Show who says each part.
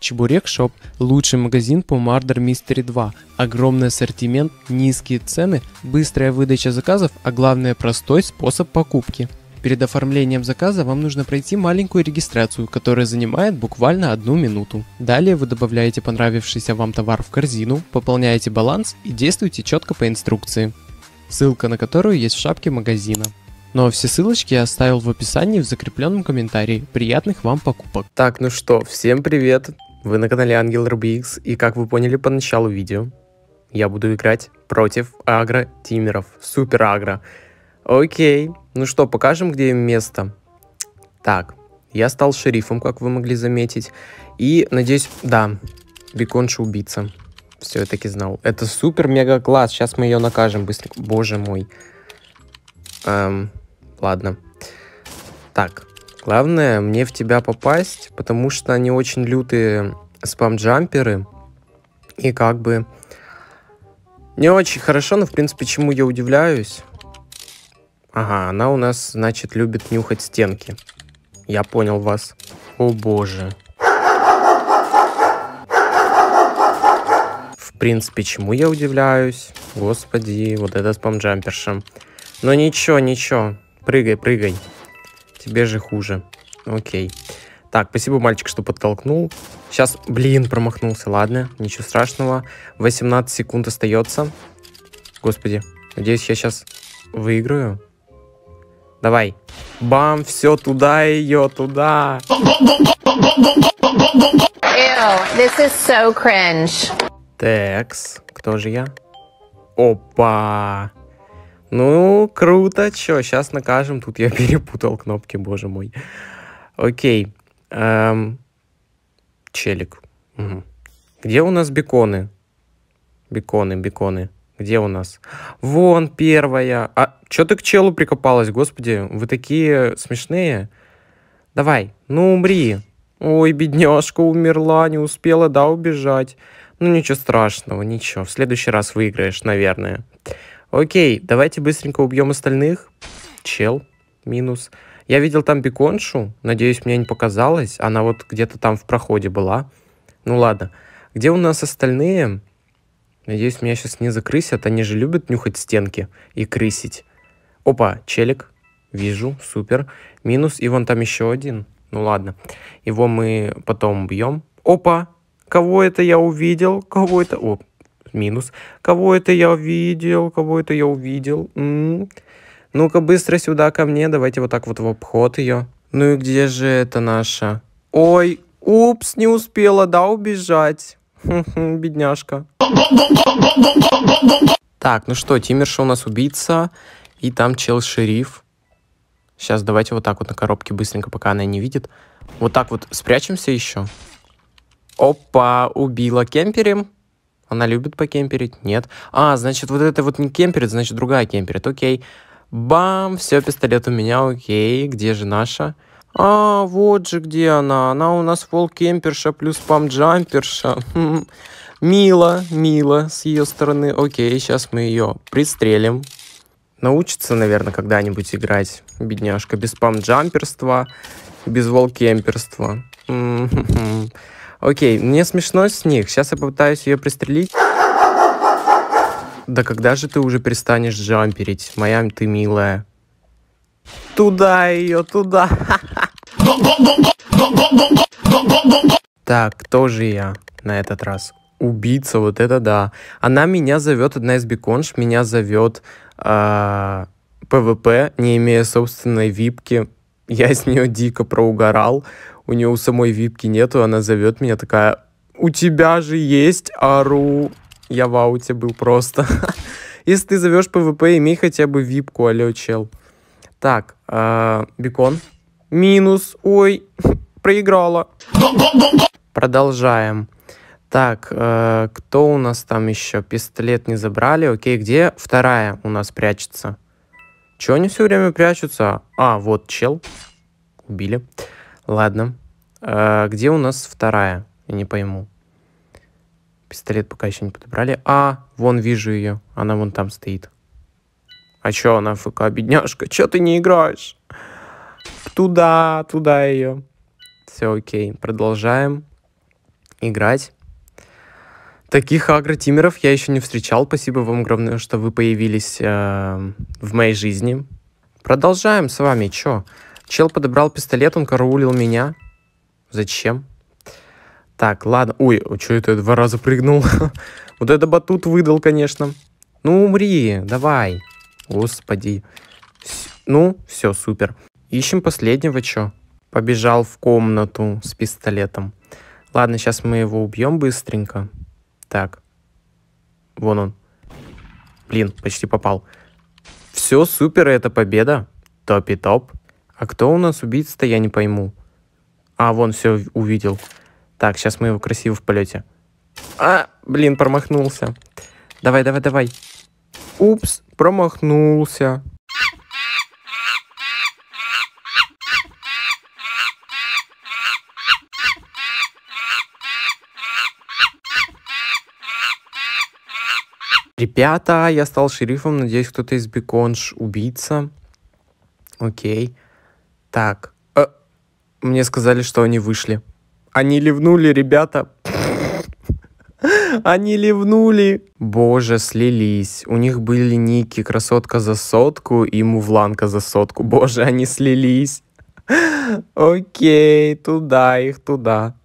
Speaker 1: Чебурек Шоп – лучший магазин по Murder Mystery 2. Огромный ассортимент, низкие цены, быстрая выдача заказов, а главное простой способ покупки. Перед оформлением заказа вам нужно пройти маленькую регистрацию, которая занимает буквально одну минуту. Далее вы добавляете понравившийся вам товар в корзину, пополняете баланс и действуете четко по инструкции, ссылка на которую есть в шапке магазина. Но все ссылочки я оставил в описании в закрепленном комментарии. Приятных вам покупок. Так, ну что, всем привет. Вы на канале Ангел RBX, и как вы поняли по началу видео, я буду играть против агро тимеров, супер агро. Окей, ну что, покажем, где им место. Так, я стал шерифом, как вы могли заметить, и надеюсь, да, беконша убийца. Все, я таки знал. Это супер-мега-класс, сейчас мы ее накажем быстренько. Боже мой. Эм, Ладно. Так, главное мне в тебя попасть, потому что они очень лютые спам-джамперы. И как бы... Не очень хорошо, но в принципе чему я удивляюсь. Ага, она у нас, значит, любит нюхать стенки. Я понял вас. О боже. В принципе, чему я удивляюсь? Господи, вот это спамджамперша. Но ничего, ничего. Прыгай, прыгай. Тебе же хуже. Окей. Так, спасибо, мальчик, что подтолкнул. Сейчас, блин, промахнулся. Ладно, ничего страшного. 18 секунд остается. Господи, надеюсь, я сейчас выиграю. Давай. Бам, все туда ее, туда. Ew, this is so cringe. Текс, кто же я? Опа. Ну, круто, чё, сейчас накажем. Тут я перепутал кнопки, боже мой. Окей. Эм, челик. Угу. Где у нас беконы? Беконы, беконы. Где у нас? Вон первая. А чё ты к челу прикопалась, господи? Вы такие смешные. Давай, ну умри. Ой, бедняжка умерла, не успела, да, убежать. Ну ничего страшного, ничего. В следующий раз выиграешь, наверное. Окей, давайте быстренько убьем остальных. Чел, минус. Я видел там беконшу, надеюсь, мне не показалось. Она вот где-то там в проходе была. Ну ладно. Где у нас остальные? Надеюсь, меня сейчас не закрысят. Они же любят нюхать стенки и крысить. Опа, челик. Вижу, супер. Минус, и вон там еще один. Ну ладно. Его мы потом бьем. Опа, кого это я увидел? Кого это... Оп, Минус. Кого это я увидел? Кого это я увидел? Ну-ка, быстро сюда ко мне. Давайте вот так вот в обход ее. Ну и где же это наша? Ой, упс, не успела, да, убежать. Бедняжка. Так, ну что, Тимерша у нас убийца. И там чел-шериф. Сейчас давайте вот так вот на коробке быстренько, пока она не видит. Вот так вот спрячемся еще. Опа, убила кемперем. Она любит покемперить? Нет. А, значит, вот это вот не кемперит, значит, другая кемперит. Окей. Бам, все, пистолет у меня, окей. Где же наша? А, вот же где она. Она у нас волкемперша плюс памджамперша. Мило, мило с ее стороны. Окей, сейчас мы ее пристрелим. Научится, наверное, когда-нибудь играть, бедняжка, без памджамперства, без волкемперства. Окей, мне смешно с них. Сейчас я попытаюсь ее пристрелить. Да когда же ты уже перестанешь джамперить? Моя ты милая. Туда ее, туда. Так, кто же я на этот раз? Убийца, вот это да. Она меня зовет, одна из беконш, меня зовет э, а, ПВП, не имея собственной випки. Я с нее дико проугорал у нее у самой випки нету, она зовет меня такая, у тебя же есть ару. Я в ауте был просто. Если ты зовешь ПВП, имей хотя бы випку, алё, чел. Так, а, бекон. Минус, ой, проиграла. Продолжаем. Так, э, кто у нас там еще? Пистолет не забрали. Окей, где вторая у нас прячется? Чего они все время прячутся? А, вот чел. Убили. Ладно. Э, где у нас вторая? Я не пойму. Пистолет пока еще не подобрали. А, вон вижу ее. Она вон там стоит. А че она ФК, бедняжка? Чё ты не играешь? Туда, туда ее. Все окей. Продолжаем играть. Таких агротимеров я еще не встречал. Спасибо вам огромное, что вы появились э, в моей жизни. Продолжаем с вами. Чё? Чел подобрал пистолет, он караулил меня. Зачем? Так, ладно. Ой, а что это я два раза прыгнул? вот это батут выдал, конечно. Ну, умри, давай. Господи. Ну, все, супер. Ищем последнего, чё? Побежал в комнату с пистолетом. Ладно, сейчас мы его убьем быстренько. Так. Вон он. Блин, почти попал. Все, супер, это победа. топ Топи-топ. А кто у нас убийца-то, я не пойму. А, вон все увидел. Так, сейчас мы его красиво в полете. А, блин, промахнулся. Давай, давай, давай. Упс, промахнулся. Ребята, я стал шерифом. Надеюсь, кто-то из беконш убийца. Окей. Так, мне сказали, что они вышли. Они ливнули, ребята. Они ливнули. Боже, слились. У них были ники красотка за сотку и мувланка за сотку. Боже, они слились. Окей, туда их, туда.